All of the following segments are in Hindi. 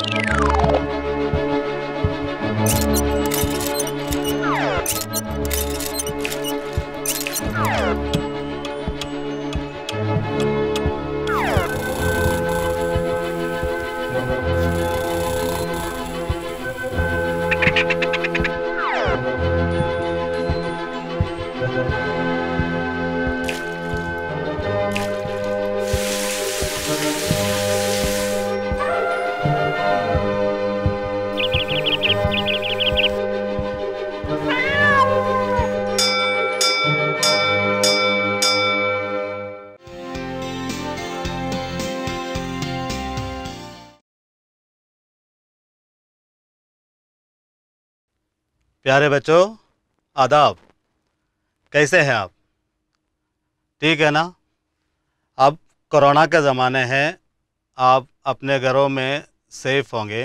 Thank you. प्यारे बच्चों आदाब कैसे हैं आप ठीक है ना अब कोरोना के ज़माने हैं आप अपने घरों में सेफ़ होंगे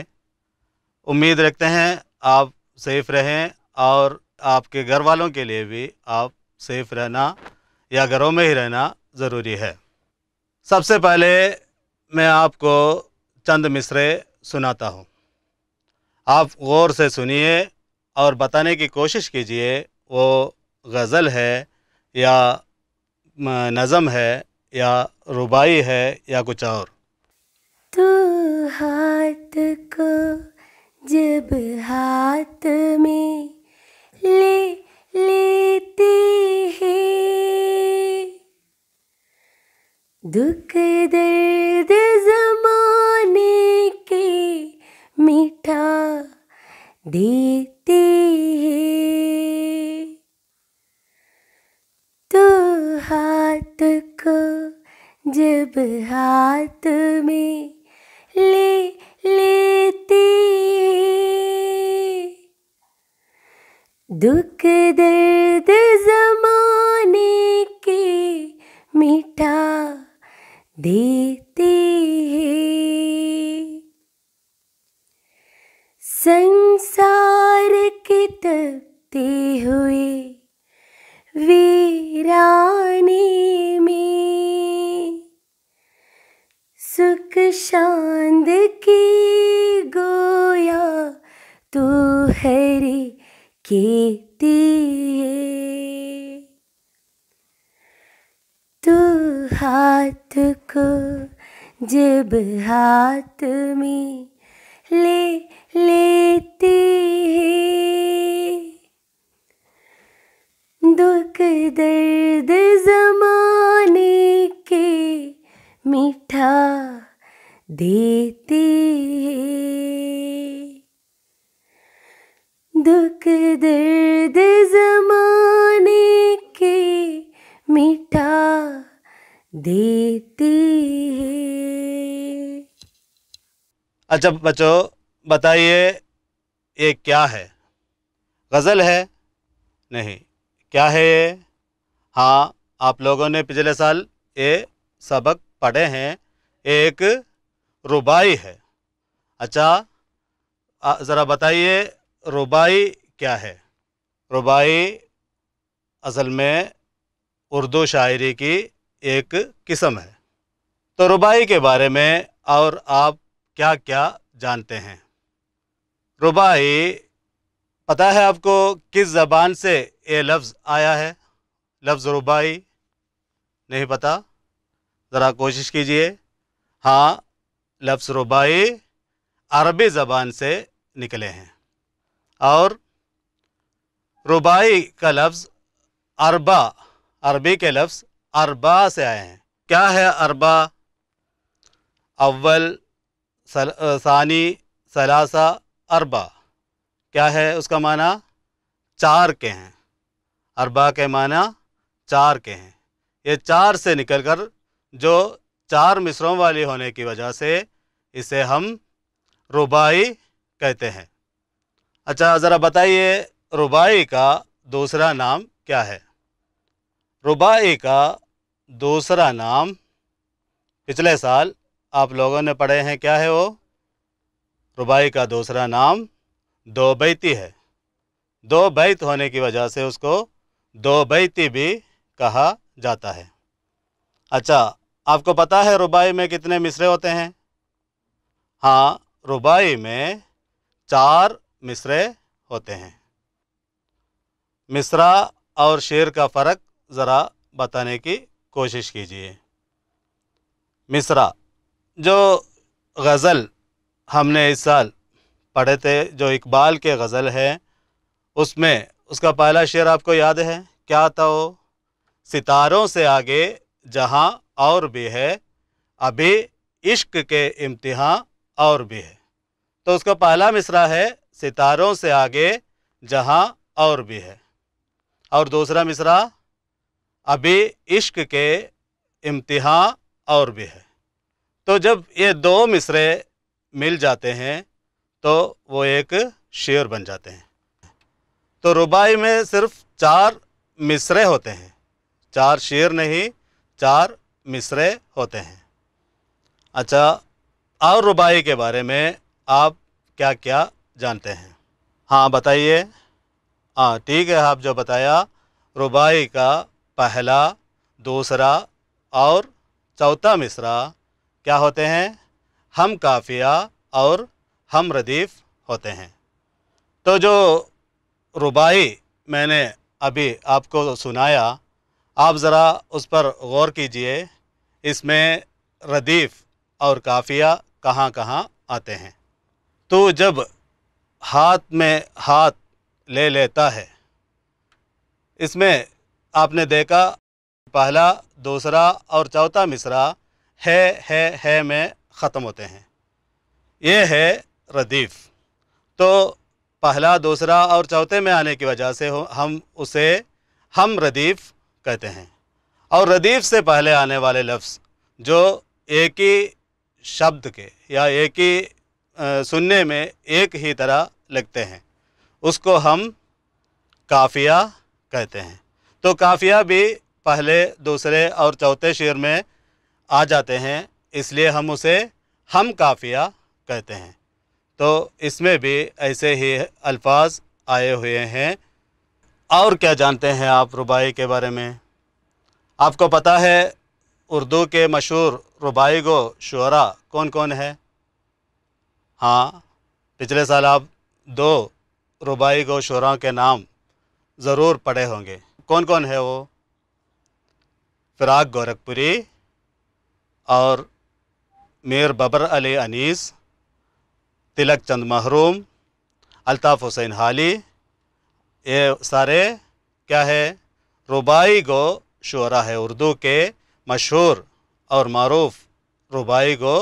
उम्मीद रखते हैं आप सेफ़ रहें और आपके घर वालों के लिए भी आप सेफ़ रहना या घरों में ही रहना ज़रूरी है सबसे पहले मैं आपको चंद मिसरे सुनाता हूँ आप गौर से सुनिए और बताने की कोशिश कीजिए वो गज़ल है या नज़म है या रुबाई है या कुछ और तो हाथ को जब हाथ में ले लेती है दुख दर्द देखने में सुख शांत की गोया तू तो हरे कीती है तू हाथ को जब हाथ में ले लेती है दुख दर्द जमाने के मीठा देते दुख दर्द जमाने के मीठा देते अच्छा बच्चों बताइए ये क्या है गज़ल है नहीं क्या है ये हाँ आप लोगों ने पिछले साल ये सबक पढ़े हैं एक रुबाई है अच्छा ज़रा बताइए रुबाई क्या है रुबाई असल में उर्दू शायरी की एक किस्म है तो रुबाई के बारे में और आप क्या क्या जानते हैं रुबाई पता है आपको किस ज़बान से ए लफ्ज़ आया है लफ्ज़ रुबाई नहीं पता ज़रा कोशिश कीजिए हाँ लफ्ज़ रुबाई अरबी ज़बान से निकले हैं और रुबाई का लफ्ज़ अरबा अरबी के लफ्ज़ अरबा से आए हैं क्या है अरबा अव्वल सानी सलासा अरबा क्या है उसका माना चार के हैं अरबा के माना चार के हैं ये चार से निकलकर जो चार मिसरों वाली होने की वजह से इसे हम रुबाई कहते हैं अच्छा ज़रा बताइए रुबाई का दूसरा नाम क्या है रुबाई का दूसरा नाम पिछले साल आप लोगों ने पढ़े हैं क्या है वो रुबाई का दूसरा नाम दो बैती है दो बैत होने की वजह से उसको दो बैती भी कहा जाता है अच्छा आपको पता है रुबाई में कितने मिसरे होते हैं हाँ रुबाई में चार मिसरे होते हैं मिसरा और शेर का फ़र्क ज़रा बताने की कोशिश कीजिए मिसरा जो गज़ल हमने इस साल पढ़े थे जो इकबाल के गज़ल हैं उसमें उसका पहला शेर आपको याद है क्या वो सितारों से आगे जहाँ और भी है अभी इश्क के इम्तिहान और भी है तो उसका पहला मिसरा है सितारों से आगे जहाँ और भी है और दूसरा मिसरा अभी इश्क के इम्तिहान और भी है तो जब ये दो मिसरे मिल जाते हैं तो वो एक शेर बन जाते हैं तो रुबाई में सिर्फ चार मिसरे होते हैं चार शेर नहीं चार मिसरे होते हैं अच्छा और रुबाई के बारे में आप क्या क्या जानते हैं हाँ बताइए हाँ ठीक है आप जो बताया रुबाई का पहला दूसरा और चौथा मिसरा क्या होते हैं हम काफिया और हम रदीफ़ होते हैं तो जो रुबाई मैंने अभी आपको सुनाया आप ज़रा उस पर गौर कीजिए इसमें रदीफ़ और काफ़िया कहाँ कहाँ आते हैं तो जब हाथ में हाथ ले लेता है इसमें आपने देखा पहला दूसरा और चौथा मिसरा है है है में ख़त्म होते हैं ये है रदीफ़ तो पहला दूसरा और चौथे में आने की वजह से हम उसे हम रदीफ़ कहते हैं और रदीफ़ से पहले आने वाले लफ्ज़ जो एक ही शब्द के या एक ही सुनने में एक ही तरह लगते हैं उसको हम काफ़िया कहते हैं तो काफ़िया भी पहले दूसरे और चौथे शेर में आ जाते हैं इसलिए हम उसे हम काफ़िया कहते हैं तो इसमें भी ऐसे ही अल्फाज आए हुए हैं और क्या जानते हैं आप रुबाई के बारे में आपको पता है उर्दू के मशहूर रुबाई गो शुरा कौन कौन है हाँ पिछले साल आप दो रुबाई गो शुरा के नाम ज़रूर पढ़े होंगे कौन कौन है वो फ़िराक गोरखपुरी और मेर बबर अली अनीस तिलक चंद महरूम अलताफ़ हुसैन हाली ये सारे क्या है रुबाई गो शुरा है उर्दू के मशहूर और मरूफ रुबाई गो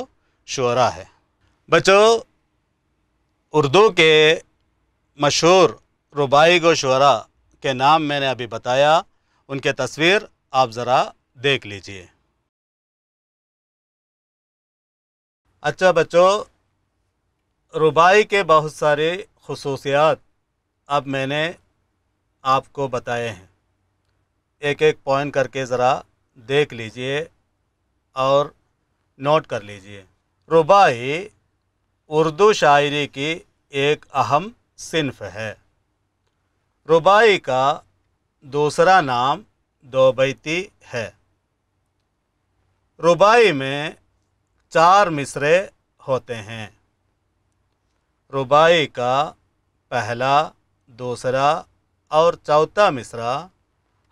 शुरा है बच्चों उर्दू के मशहूर रुबाई गो शुरा के नाम मैंने अभी बताया उनके तस्वीर आप ज़रा देख लीजिए अच्छा बच्चों रुबाई के बहुत सारे खसूसियात अब मैंने आपको बताए हैं एक एक पॉइंट करके ज़रा देख लीजिए और नोट कर लीजिए रुबाई उर्दू शायरी की एक अहम सिनफ है रुबाई का दूसरा नाम दोबैती है रुबाई में चार मिसरे होते हैं रुबाई का पहला दूसरा और चौथा मिसरा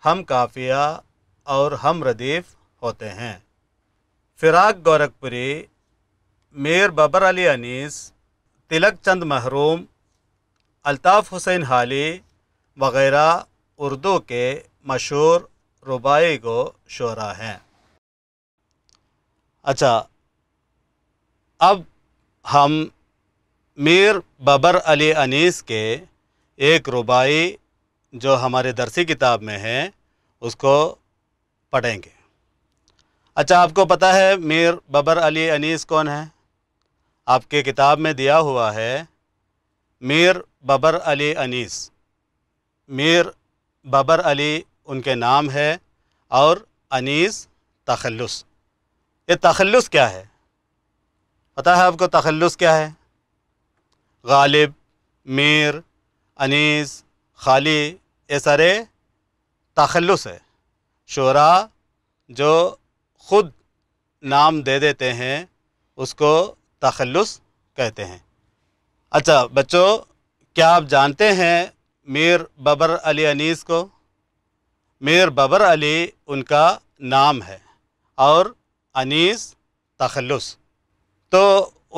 हम काफिया और हम रदीफ होते हैं फिराक गोरखपुरी मेयर बबर अली अनीस तिलक चंद महरूम अल्ताफ़ हुसैन हाली वगैरह उर्दू के मशहूर रुबाई गो शरा हैं अच्छा अब हम मीर बाबर अली अनीस के एक रुबाई जो हमारे दरसी किताब में है उसको पढ़ेंगे अच्छा आपको पता है मीर बाबर अली अनीस कौन है आपके किताब में दिया हुआ है मीर बाबर अली अनीस मीर बाबर अली उनके नाम है और अनीस तखलस ये तखलस क्या है पता है आपको तखलस क्या है गालिब मीर अनीस खाली ये सारे तखलस है शरा जो ख़ुद नाम दे देते हैं उसको तखलस कहते हैं अच्छा बच्चों क्या आप जानते हैं मीर बबर अली अनीस को मीर बबर अली उनका नाम है और अनीस तखलस तो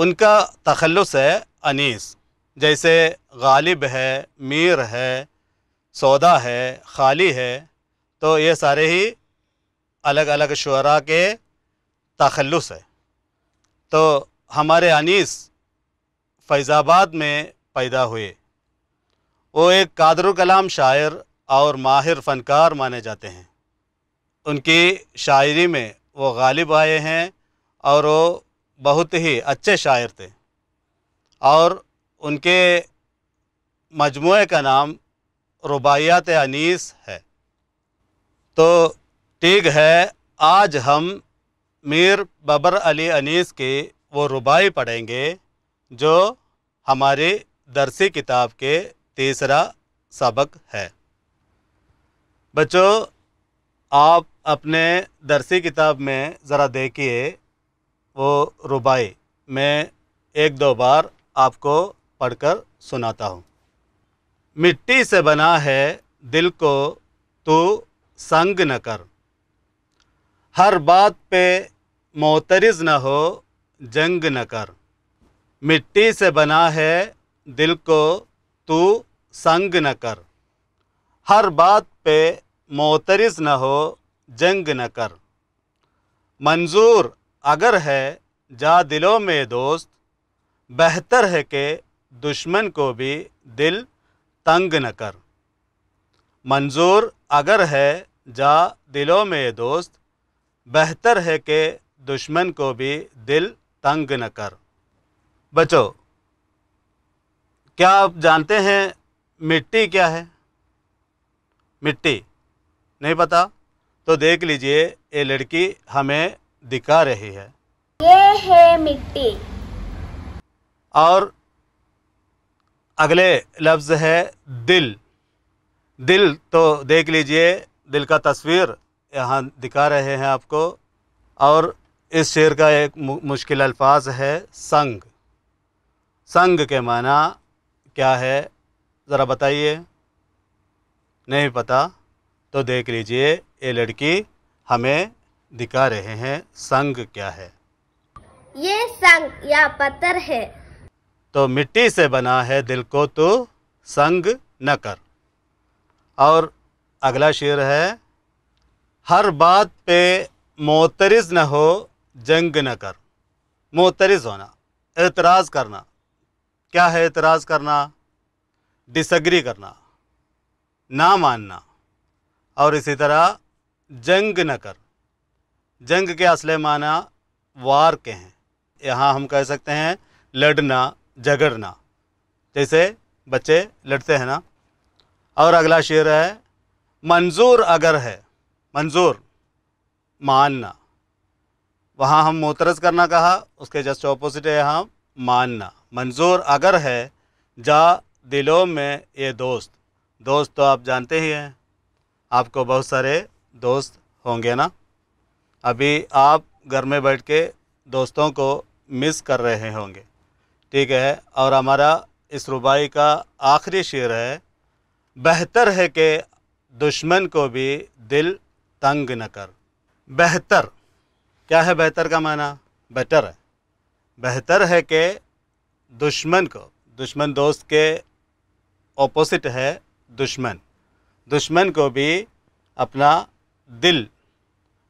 उनका तखलस है अनीस जैसे गालिब है मीर है सौदा है खाली है तो ये सारे ही अलग अलग शुरा के तखलस है तो हमारे अनीस फैज़ाबाद में पैदा हुए वो एक कादर कलाम शायर और माहिर फनकार माने जाते हैं उनकी शायरी में वो गालिब आए हैं और वो बहुत ही अच्छे शायर थे और उनके मजमू का नाम रुबायात अनीस है तो ठीक है आज हम मीर बबर अली अनीस के वो रुबाई पढ़ेंगे जो हमारी दरसी किताब के तीसरा सबक है बच्चों आप अपने दरसी किताब में ज़रा देखिए वो रुबाई मैं एक दो बार आपको पढ़कर सुनाता हूँ मिट्टी से बना है दिल को तू संग न कर हर बात पे मोतरज न हो जंग न कर मिट्टी से बना है दिल को तू संग न कर हर बात पे मोतरज न हो जंग न कर मंजूर अगर है जा दिलों में दोस्त बेहतर है कि दुश्मन को भी दिल तंग न कर मंजूर अगर है जा दिलों में दोस्त बेहतर है कि दुश्मन को भी दिल तंग न कर बचो क्या आप जानते हैं मिट्टी क्या है मिट्टी नहीं पता तो देख लीजिए ये लड़की हमें दिखा रही है ये है मिट्टी और अगले लफ्ज़ है दिल दिल तो देख लीजिए दिल का तस्वीर यहाँ दिखा रहे हैं आपको और इस शेर का एक मुश्किल अल्फाज है संग संग के माना क्या है ज़रा बताइए नहीं पता तो देख लीजिए ये लड़की हमें दिखा रहे हैं संग क्या है ये संग या पत्थर है तो मिट्टी से बना है दिल को तो संग न कर और अगला शेर है हर बात पे मोतरज न हो जंग न कर मोतरज होना एतराज़ करना क्या है एतराज़ करना डिसग्री करना ना मानना और इसी तरह जंग न कर जंग के असले माना वार के हैं यहाँ हम कह सकते हैं लड़ना झगड़ना जैसे बच्चे लड़ते हैं ना और अगला शेर है मंजूर अगर है मंजूर मानना वहाँ हम मोतरज करना कहा उसके जस्ट ऑपोजिट है यहाँ मानना मंजूर अगर है जा दिलों में ये दोस्त दोस्त तो आप जानते ही हैं आपको बहुत सारे दोस्त होंगे ना अभी आप घर में बैठ के दोस्तों को मिस कर रहे होंगे ठीक है और हमारा इस रुबाई का आखिरी शेर है बेहतर है कि दुश्मन को भी दिल तंग न कर बेहतर क्या है बेहतर का माना बेटर है बेहतर है कि दुश्मन को दुश्मन दोस्त के ऑपोजिट है दुश्मन दुश्मन को भी अपना दिल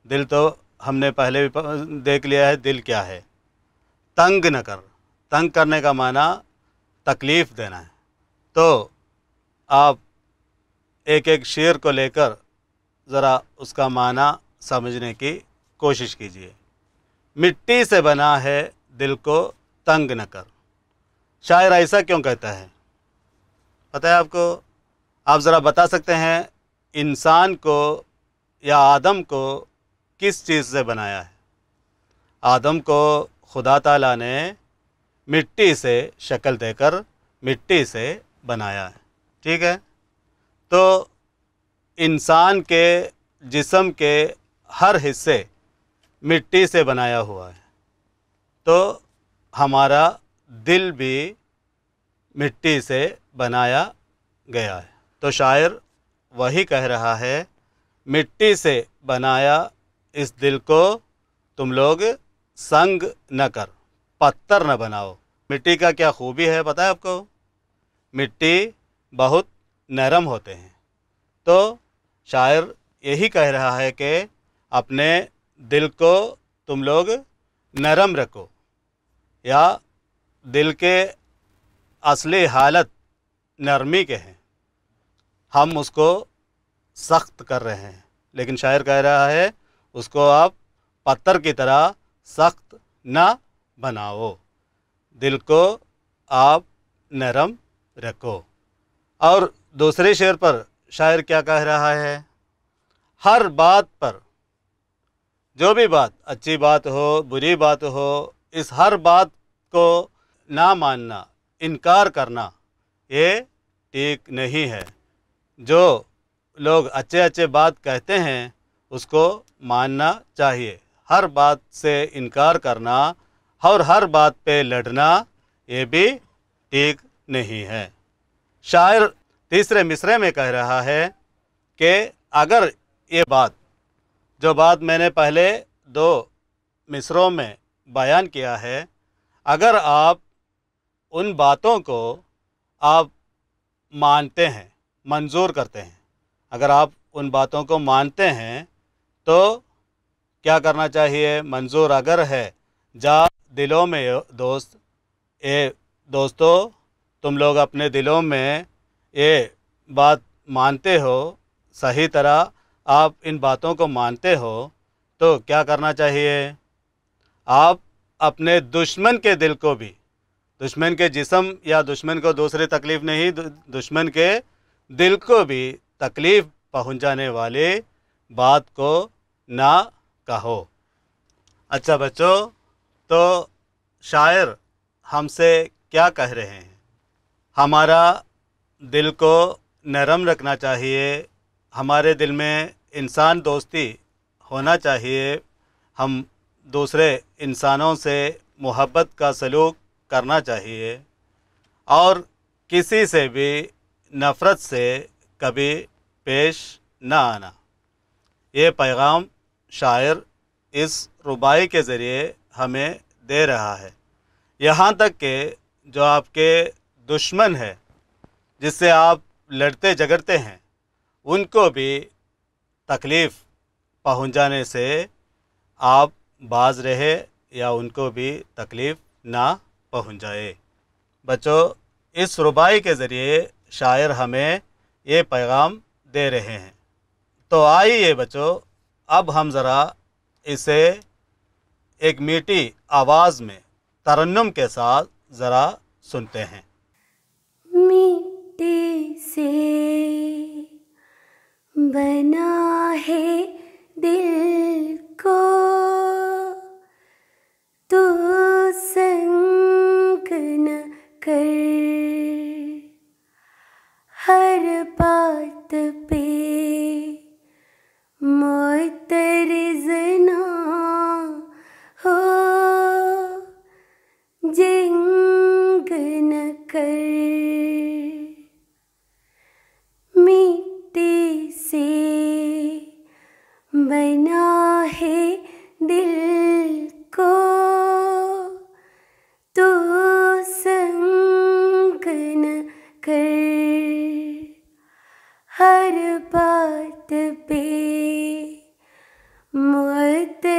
दिल तो हमने पहले भी देख लिया है दिल क्या है तंग न कर तंग करने का माना तकलीफ़ देना है तो आप एक एक शेर को लेकर ज़रा उसका माना समझने की कोशिश कीजिए मिट्टी से बना है दिल को तंग न कर शायर ऐसा क्यों कहता है पता है आपको आप ज़रा बता सकते हैं इंसान को या आदम को किस चीज़ से बनाया है आदम को खुदा ताला ने मिट्टी से शक्ल देकर मिट्टी से बनाया है ठीक है तो इंसान के जिसम के हर हिस्से मिट्टी से बनाया हुआ है तो हमारा दिल भी मिट्टी से बनाया गया है तो शायर वही कह रहा है मिट्टी से बनाया इस दिल को तुम लोग संग न कर पत्थर न बनाओ मिट्टी का क्या खूबी है पता है आपको मिट्टी बहुत नरम होते हैं तो शायर यही कह रहा है कि अपने दिल को तुम लोग नरम रखो या दिल के असली हालत नरमी के हैं हम उसको सख्त कर रहे हैं लेकिन शायर कह रहा है उसको आप पत्थर की तरह सख्त ना बनाओ दिल को आप नरम रखो और दूसरे शेर पर शायर क्या कह रहा है हर बात पर जो भी बात अच्छी बात हो बुरी बात हो इस हर बात को ना मानना इनकार करना ये ठीक नहीं है जो लोग अच्छे अच्छे बात कहते हैं उसको मानना चाहिए हर बात से इनकार करना और हर बात पे लड़ना ये भी ठीक नहीं है शायर तीसरे मिसरे में कह रहा है कि अगर ये बात जो बात मैंने पहले दो मिसरों में बयान किया है अगर आप उन बातों को आप मानते हैं मंजूर करते हैं अगर आप उन बातों को मानते हैं तो क्या करना चाहिए मंजूर अगर है जा दिलों में दोस्त ए दोस्तों तुम लोग अपने दिलों में ये बात मानते हो सही तरह आप इन बातों को मानते हो तो क्या करना चाहिए आप अपने दुश्मन के दिल को भी दुश्मन के जिसम या दुश्मन को दूसरी तकलीफ़ नहीं दुश्मन के दिल को भी तकलीफ़ पहुंचाने वाले बात को ना कहो अच्छा बच्चों तो शायर हमसे क्या कह रहे हैं हमारा दिल को नरम रखना चाहिए हमारे दिल में इंसान दोस्ती होना चाहिए हम दूसरे इंसानों से मोहब्बत का सलूक करना चाहिए और किसी से भी नफ़रत से कभी पेश ना आना ये पैगाम शायर इस रुबाई के ज़रिए हमें दे रहा है यहाँ तक के जो आपके दुश्मन है जिससे आप लड़ते झगड़ते हैं उनको भी तकलीफ़ पहुँचाने से आप बाज रहे या उनको भी तकलीफ़ ना पहुँचाए बच्चों इस रुबाई के ज़रिए शायर हमें ये पैगाम दे रहे हैं तो आइए बच्चों अब हम ज़रा इसे एक मीठी आवाज़ में तरन्नम के साथ ज़रा सुनते हैं मिट्टी से बना है दिल sette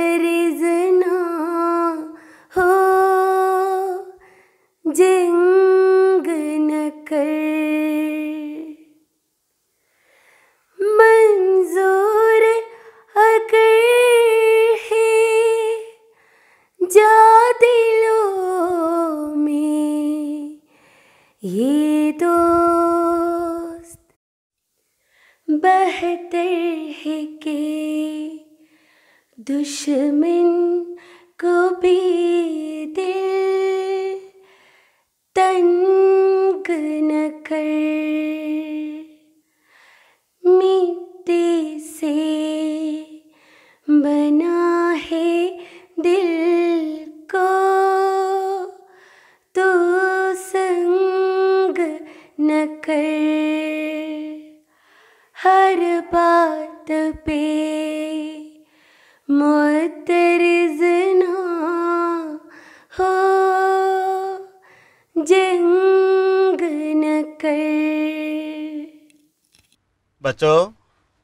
बच्चों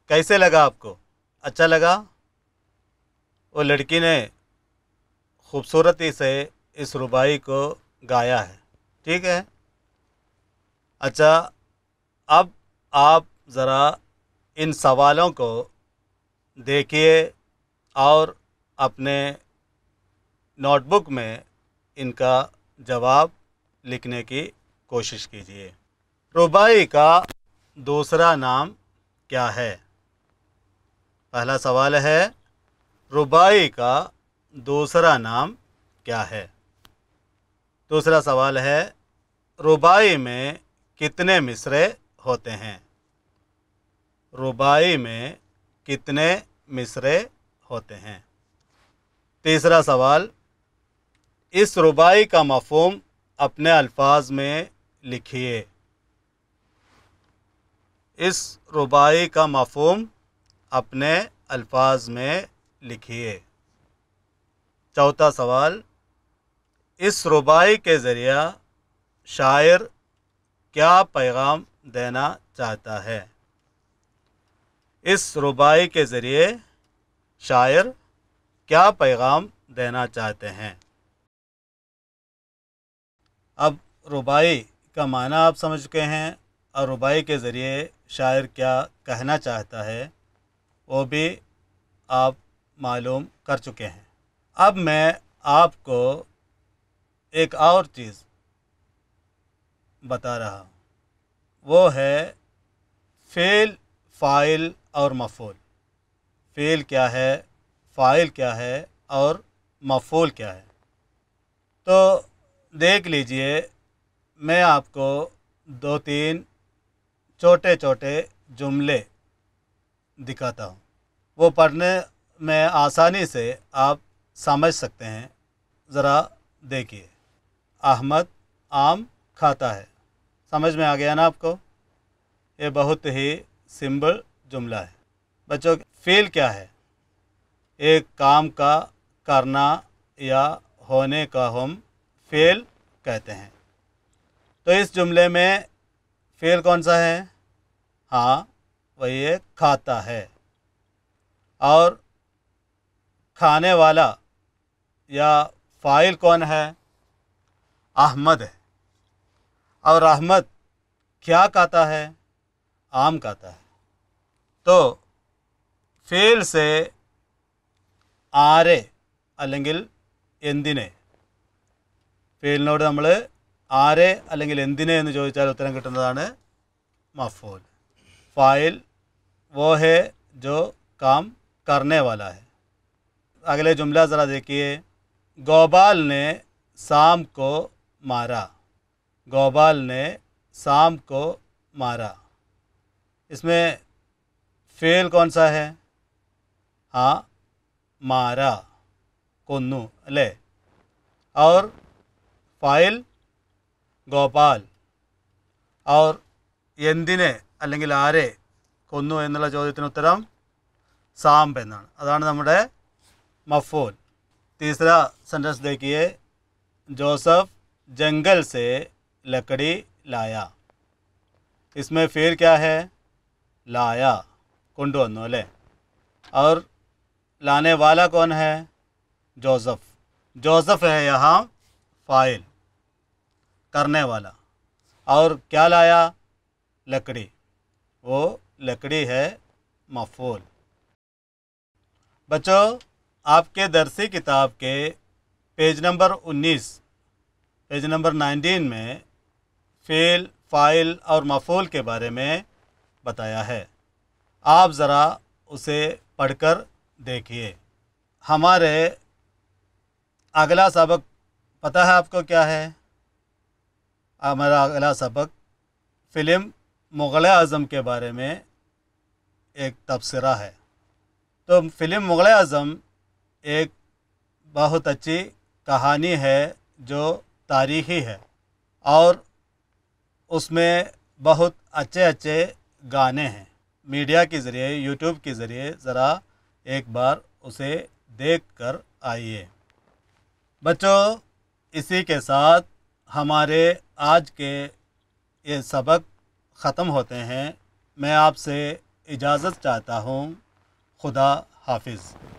कैसे लगा आपको अच्छा लगा वो लड़की ने खूबसूरती से इस रुबाई को गाया है ठीक है अच्छा अब आप ज़रा इन सवालों को देखिए और अपने नोटबुक में इनका जवाब लिखने की कोशिश कीजिए रुबाई का दूसरा नाम क्या है पहला सवाल है रुबाई का दूसरा नाम क्या है दूसरा सवाल है रुबाई में कितने मिसरे होते हैं रुबाई में कितने मिसरे होते हैं तीसरा सवाल इस रुबाई का मफहम अपने अल्फाज में लिखिए इस रुबाई का मफहम अपने अल्फाज में लिखिए चौथा सवाल इस रुबाई के ज़रिया शायर क्या पैगाम देना चाहता है इस रुबाई के ज़रिए शायर क्या पैगाम देना चाहते हैं अब रुबाई का माना आप समझ चुके हैं और रुबाई के ज़रिए शायर क्या कहना चाहता है वो भी आप मालूम कर चुके हैं अब मैं आपको एक और चीज़ बता रहा हूँ वो है फ़ेल फ़ाइल और मफूल फ़ेल क्या है फ़ाइल क्या है और मफूल क्या है तो देख लीजिए मैं आपको दो तीन छोटे छोटे जुमले दिखाता हूँ वो पढ़ने में आसानी से आप समझ सकते हैं ज़रा देखिए अहमद आम खाता है समझ में आ गया ना आपको ये बहुत ही सिंबल जुमला है बच्चों फील क्या है एक काम का करना या होने का हम फेल कहते हैं तो इस जुमले में फेल कौन सा है हाँ वही है खाता है और खाने वाला या फाइल कौन है अहमद है और अहमद क्या खाता है आम खाता है तो फेल से आरे അല്ലെങ്കിൽ എന്തിനെ फेल നമ്മൾ आरे अलग चोदा उत्तर ചോദിച്ചാൽ ഉത്തരം കിട്ടുന്നതാണ് वो है जो काम करने वाला है अगले जुमला ज़रा देखिए गोपाल ने शाम को मारा गोपाल ने शाम को मारा इसमें फेल कौन सा है हाँ मारा कोन्नू ले और फाइल गोपाल और ए अलग आरे को चौद्युतर सां अदान नमें मफूल तीसरा सेंटेंस देखिए जोसफ जंगल से लकड़ी लाया इसमें फिर क्या है लाया कुंडले और लाने वाला कौन है जोसफ जोसफ है यहाँ फाइल करने वाला और क्या लाया लकड़ी वो लकड़ी है मफूल बच्चों आपके दरसी किताब के पेज नंबर 19 पेज नंबर 19 में फेल फाइल और मफूल के बारे में बताया है आप ज़रा उसे पढ़कर देखिए हमारे अगला सबक पता है आपको क्या है हमारा अगला सबक फ़िल्म मुग़ल आज़म के बारे में एक तबसरा है तो फ़िल्म मुग़ल आज़म एक बहुत अच्छी कहानी है जो तारीख़ी है और उसमें बहुत अच्छे अच्छे गाने हैं मीडिया के ज़रिए यूट्यूब के ज़रिए ज़रा एक बार उसे देख कर आइए बच्चों इसी के साथ हमारे आज के ये सबक ख़त्म होते हैं मैं आपसे इजाज़त चाहता हूँ खुदा हाफिज़